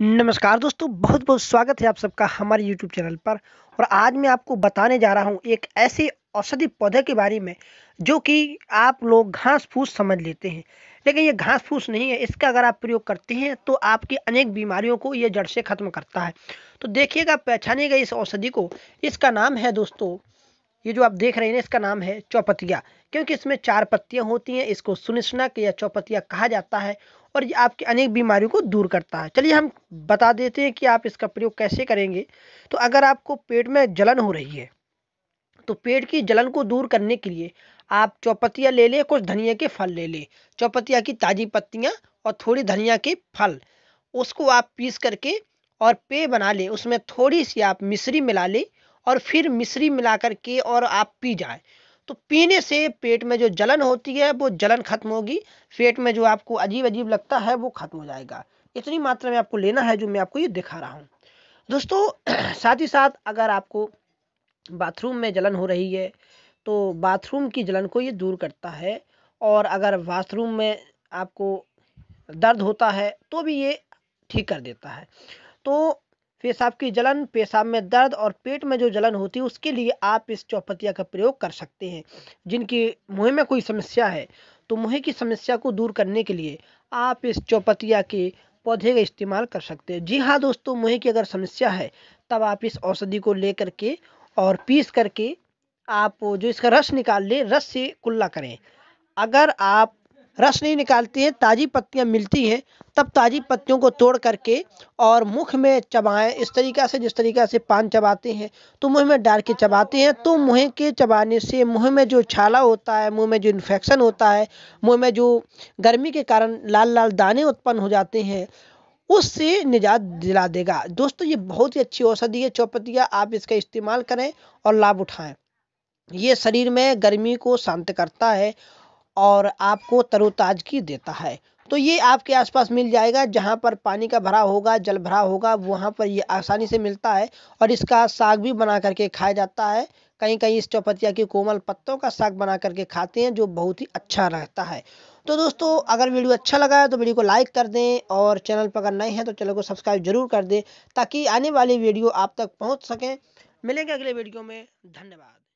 नमस्कार दोस्तों बहुत बहुत स्वागत है आप सबका हमारे YouTube चैनल पर और आज मैं आपको बताने जा रहा हूँ एक ऐसे औषधि पौधे के बारे में जो कि आप लोग घास फूस समझ लेते हैं लेकिन ये घास फूस नहीं है इसका अगर आप प्रयोग करते हैं तो आपकी अनेक बीमारियों को ये जड़ से ख़त्म करता है तो देखिएगा पहचानेगा इस औषधि को इसका नाम है दोस्तों ये जो आप देख रहे हैं इसका नाम है चौपतिया क्योंकि इसमें चार पत्तियां होती हैं इसको सुनिश्नक या चौपतिया कहा जाता है और ये आपकी अनेक बीमारियों को दूर करता है चलिए हम बता देते हैं कि आप इसका प्रयोग कैसे करेंगे तो अगर आपको पेट में जलन हो रही है तो पेट की जलन को दूर करने के लिए आप चौपतिया ले लें कुछ धनिया के फल ले लें चौपतिया की ताज़ी पत्तियाँ और थोड़ी धनिया के फल उसको आप पीस करके और पेय बना लें उसमें थोड़ी सी आप मिश्री मिला लें और फिर मिश्री मिला कर के और आप पी जाए तो पीने से पेट में जो जलन होती है वो जलन खत्म होगी पेट में जो आपको अजीब अजीब लगता है वो खत्म हो जाएगा इतनी मात्रा में आपको लेना है जो मैं आपको ये दिखा रहा हूँ दोस्तों साथ ही साथ अगर आपको बाथरूम में जलन हो रही है तो बाथरूम की जलन को ये दूर करता है और अगर बाथरूम में आपको दर्द होता है तो भी ये ठीक कर देता है तो पेशाब की जलन पेशाब में दर्द और पेट में जो जलन होती है उसके लिए आप इस चौपतिया का प्रयोग कर सकते हैं जिनकी मुँह में कोई समस्या है तो मुँह की समस्या को दूर करने के लिए आप इस चौपतिया के पौधे का इस्तेमाल कर सकते हैं जी हाँ दोस्तों मुँह की अगर समस्या है तब आप इस औषधि को ले करके और पीस करके आप जो इसका रस निकाल लें रस से कुल्ला करें अगर आप रस नहीं निकालती है ताज़ी पत्तियाँ मिलती हैं तब ताज़ी पत्तियों को तोड़ करके और मुख में चबाएं इस तरीक़ा से जिस तरीक़ा से पान चबाते हैं तो मुँह में डाल के चबाते हैं तो मुँह के चबाने से मुँह में जो छाला होता है मुँह में जो इन्फेक्शन होता है मुँह में जो गर्मी के कारण लाल लाल दाने उत्पन्न हो जाते हैं उससे निजात दिला देगा दोस्तों ये बहुत ही अच्छी औषधि है चौपतिया आप इसका इस्तेमाल करें और लाभ उठाएं ये शरीर में गर्मी को शांत करता है और आपको तरोताजगी देता है तो ये आपके आसपास मिल जाएगा जहाँ पर पानी का भरा होगा जल भराव होगा वहाँ पर ये आसानी से मिलता है और इसका साग भी बना करके खाया जाता है कहीं कहीं इस चौपतिया के कोमल पत्तों का साग बना करके खाते हैं जो बहुत ही अच्छा रहता है तो दोस्तों अगर वीडियो अच्छा लगा है तो वीडियो को लाइक कर दें और चैनल पर अगर नए हैं तो चैनल को सब्सक्राइब जरूर कर दें ताकि आने वाली वीडियो आप तक पहुँच सकें मिलेंगे अगले वीडियो में धन्यवाद